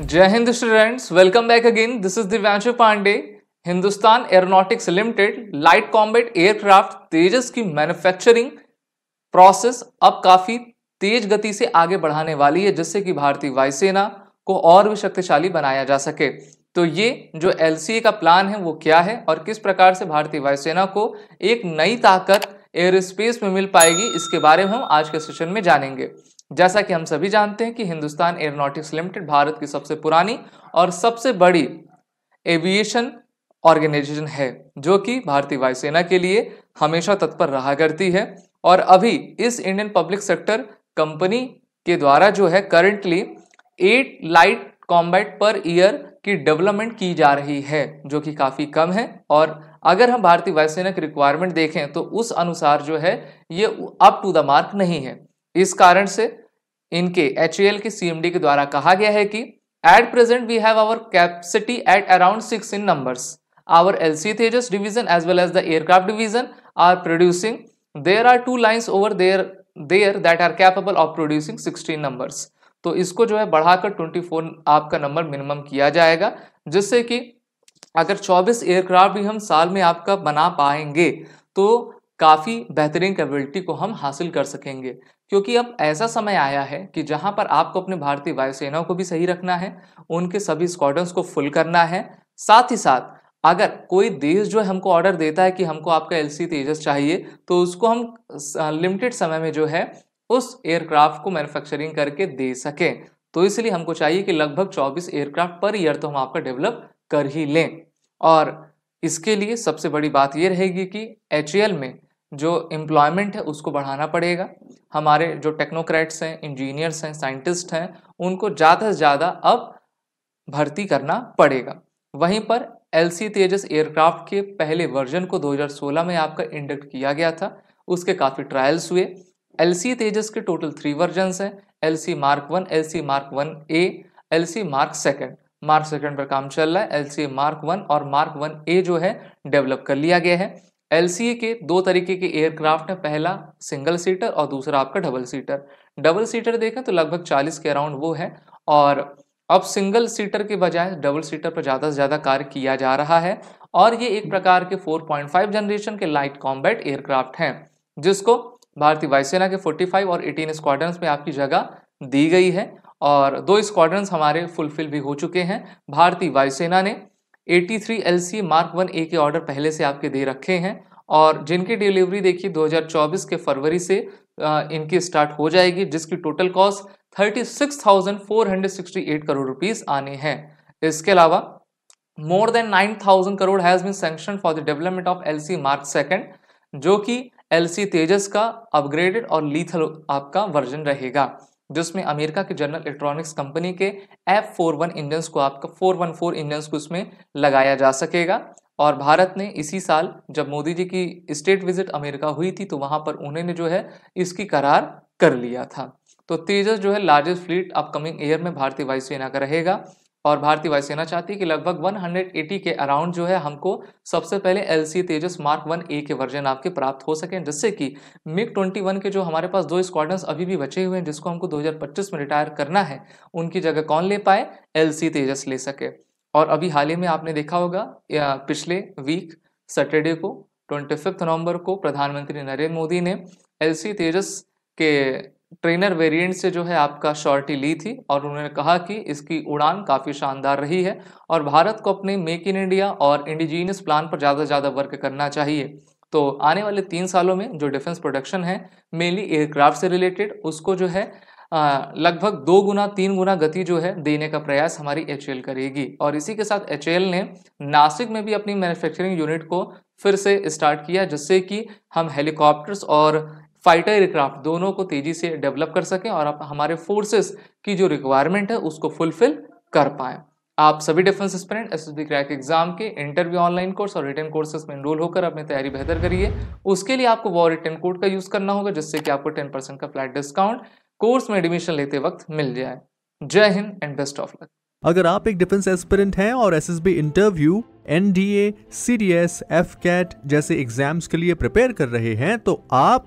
जय हिंद students welcome back again this is Divyanshu Pandey Hindustan aeronautics limited light combat aircraft Tejas की manufacturing process अब काफी तेज गति से आगे बढ़ाने वाली है जिससे कि भारतीय वायुसेना को और भी शक्तिशाली बनाया जा सके तो ये जो एल का प्लान है वो क्या है और किस प्रकार से भारतीय वायुसेना को एक नई ताकत एयर स्पेस में मिल पाएगी इसके बारे में हम आज के सेशन में जानेंगे जैसा कि हम सभी जानते हैं कि हिंदुस्तान एयरोनॉटिक्स लिमिटेड भारत की सबसे पुरानी और सबसे बड़ी एविएशन ऑर्गेनाइजेशन है जो कि भारतीय वायुसेना के लिए हमेशा तत्पर रहा करती है और अभी इस इंडियन पब्लिक सेक्टर कंपनी के द्वारा जो है करंटली एट लाइट कॉम्बैट पर ईयर की डेवलपमेंट की जा रही है जो कि काफ़ी कम है और अगर हम भारतीय वायुसेना की रिक्वायरमेंट देखें तो उस अनुसार जो है ये अप टू द मार्क नहीं है इस कारण से इनके एच के सीएमडी के द्वारा कहा गया है कि at present we have our capacity at around six in numbers our L C Tejas division as well as the aircraft division are producing there are two lines over there there that are capable of producing sixteen numbers तो इसको जो है बढ़ाकर twenty four आपका number minimum किया जाएगा जिससे कि अगर चौबीस एयरक्राफ्ट भी हम साल में आपका बना पाएंगे तो काफ़ी बेहतरीन कैपेबिलिटी को हम हासिल कर सकेंगे क्योंकि अब ऐसा समय आया है कि जहां पर आपको अपने भारतीय वायुसेना को भी सही रखना है उनके सभी स्क्वाडन्स को फुल करना है साथ ही साथ अगर कोई देश जो है हमको ऑर्डर देता है कि हमको आपका एल सी तेजस चाहिए तो उसको हम लिमिटेड समय में जो है उस एयरक्राफ्ट को मैन्युफैक्चरिंग करके दे सकें तो इसलिए हमको चाहिए कि लगभग 24 एयरक्राफ्ट पर ईयर तो हम आपका डेवलप कर ही लें और इसके लिए सबसे बड़ी बात ये रहेगी कि एच में जो एम्प्लॉयमेंट है उसको बढ़ाना पड़ेगा हमारे जो टेक्नोक्रेट्स हैं इंजीनियर्स हैं साइंटिस्ट हैं उनको ज़्यादा से ज़्यादा अब भर्ती करना पड़ेगा वहीं पर एल सी तेजस एयरक्राफ्ट के पहले वर्जन को 2016 में आपका इंडक्ट किया गया था उसके काफ़ी ट्रायल्स हुए एल सी तेजस के टोटल थ्री वर्जनस हैं L C mark one L C mark one A L C mark second mark second पर काम चल रहा है एल सी मार्क वन और मार्क वन ए जो है डेवलप कर लिया गया है एल के दो तरीके के एयरक्राफ्ट हैं पहला सिंगल सीटर और दूसरा आपका डबल सीटर डबल सीटर देखें तो लगभग 40 के अराउंड वो है और अब सिंगल सीटर के बजाय डबल सीटर पर ज़्यादा से ज़्यादा कार्य किया जा रहा है और ये एक प्रकार के 4.5 जनरेशन के लाइट कॉम्बैट एयरक्राफ्ट हैं जिसको भारतीय वायुसेना के 45 और 18 स्क्वाड्रंस में आपकी जगह दी गई है और दो स्क्वाड्रंस हमारे फुलफिल भी हो चुके हैं भारतीय वायुसेना ने 83 सी मार्क वन ए के ऑर्डर पहले से आपके दे रखे हैं और जिनकी डिलीवरी देखिए 2024 के फरवरी से इनकी स्टार्ट हो जाएगी जिसकी टोटल कॉस्ट 36,468 करोड़ रुपीस आने हैं इसके अलावा more than 9,000 crore has been sanction for the development of L mark second जो कि एल तेजस का अपग्रेडेड और लीथल आपका वर्जन रहेगा जिसमें अमेरिका के जनरल इलेक्ट्रॉनिक्स कंपनी के एफ फोर वन इंजन को आपका फोर वन फोर इंजन को इसमें लगाया जा सकेगा और भारत ने इसी साल जब मोदी जी की स्टेट विजिट अमेरिका हुई थी तो वहां पर उन्होंने जो है इसकी करार कर लिया था तो तेजस जो है लार्जेस्ट फ्लीट अपकमिंग ईयर में भारतीय वायुसेना का रहेगा और भारतीय वायुसेना चाहती है कि लगभग 180 के अराउंड जो है हमको सबसे पहले L C Tejas mark one A के वर्जन आपके प्राप्त हो सके जिससे कि मिग 21 के जो हमारे पास दो स्क्वाड्रंस अभी भी बचे हुए हैं जिसको हमको 2025 में रिटायर करना है उनकी जगह कौन ले पाए एल सी तेजस ले सके और अभी हाल ही में आपने देखा होगा पिछले वीक सैटरडे को ट्वेंटी नवंबर को प्रधानमंत्री नरेंद्र मोदी ने एल तेजस के ट्रेनर वेरिएंट से जो है आपका शॉर्टी ली थी और उन्होंने कहा कि इसकी उड़ान काफ़ी शानदार रही है और भारत को अपने मेक इन इंडिया और इंडिजीनियस प्लान पर ज़्यादा से ज़्यादा वर्क करना चाहिए तो आने वाले तीन सालों में जो डिफेंस प्रोडक्शन है मेनली एयरक्राफ्ट से रिलेटेड उसको जो है लगभग दो गुना तीन गुना गति जो है देने का प्रयास हमारी एच करेगी और इसी के साथ एच ने नासिक में भी अपनी मैन्युफैक्चरिंग यूनिट को फिर से स्टार्ट किया जिससे कि हम हेलीकॉप्टर्स और फाइटर एयरक्राफ्ट दोनों को तेजी से डेवलप कर सकें और आप हमारे फोर्सेस की जो रिक्वायरमेंट है उसको फुलफिल कर पाए आप सभी defence aspirants crack exam के इंटरव्यू ऑनलाइन कोर्स और रिटर्न कोर्सेस में इनरोल होकर अपनी तैयारी बेहतर करिए उसके लिए आपको वॉर रिटर्न कोड का यूज़ करना होगा जिससे कि आपको टेन का फ्लैट डिस्काउंट कोर्स में एडमिशन लेते वक्त मिल जाए जय हिंद एंड बेस्ट ऑफ लक अगर आप एक डिफेंस एस्पिरेंट हैं और S interview N D A C D S F cat जैसे एग्जाम्स के लिए प्रिपेयर कर रहे हैं तो आप